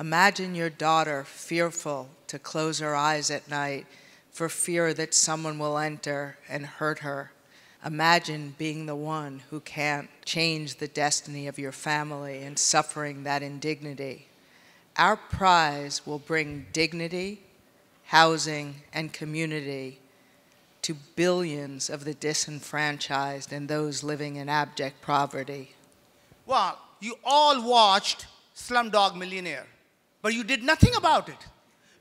Imagine your daughter fearful to close her eyes at night for fear that someone will enter and hurt her. Imagine being the one who can't change the destiny of your family and suffering that indignity. Our prize will bring dignity, housing, and community to billions of the disenfranchised and those living in abject poverty. Well, you all watched Slumdog Millionaire. But you did nothing about it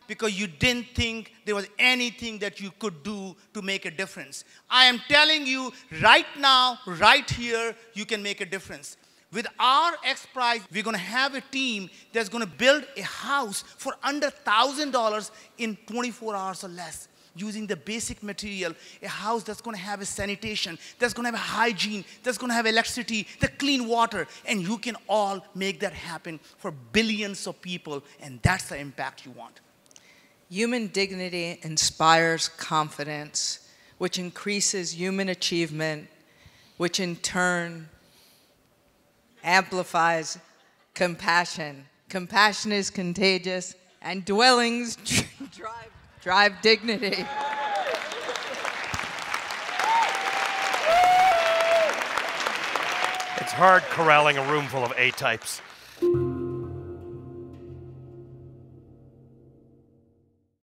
because you didn't think there was anything that you could do to make a difference. I am telling you right now, right here, you can make a difference. With our X Prize, we're going to have a team that's going to build a house for under $1,000 in 24 hours or less using the basic material, a house that's going to have a sanitation, that's going to have a hygiene, that's going to have electricity, the clean water, and you can all make that happen for billions of people, and that's the impact you want. Human dignity inspires confidence, which increases human achievement, which in turn amplifies compassion. Compassion is contagious, and dwellings drive Drive dignity. It's hard corralling a room full of A-types.